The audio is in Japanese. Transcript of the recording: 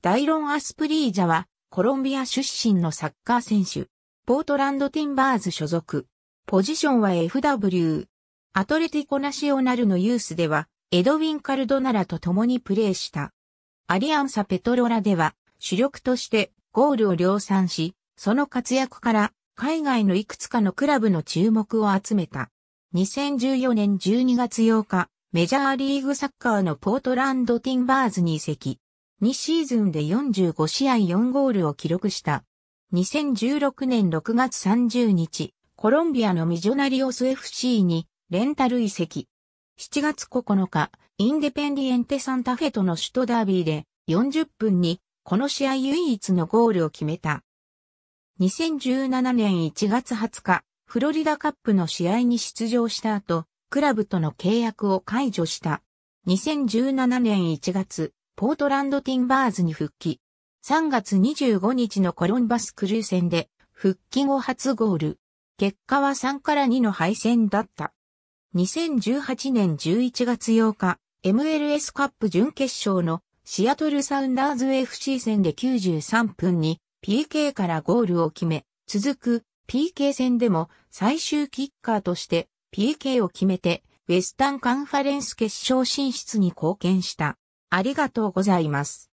ダイロン・アスプリージャは、コロンビア出身のサッカー選手。ポートランド・ティンバーズ所属。ポジションは FW。アトレティコナシオナルのユースでは、エドウィン・カルドナラと共にプレーした。アリアンサ・ペトロラでは、主力としてゴールを量産し、その活躍から海外のいくつかのクラブの注目を集めた。2014年12月8日、メジャーリーグサッカーのポートランド・ティンバーズに移籍。2シーズンで45試合4ゴールを記録した。2016年6月30日、コロンビアのミジョナリオス FC にレンタル移籍。7月9日、インデペンディエンテサンタフェとの首都ダービーで40分にこの試合唯一のゴールを決めた。2017年1月20日、フロリダカップの試合に出場した後、クラブとの契約を解除した。2017年1月、ポートランドティンバーズに復帰。3月25日のコロンバスクルー戦で復帰後初ゴール。結果は3から2の敗戦だった。2018年11月8日、MLS カップ準決勝のシアトルサウンダーズ FC 戦で93分に PK からゴールを決め、続く PK 戦でも最終キッカーとして PK を決めてウェスタンカンファレンス決勝進出に貢献した。ありがとうございます。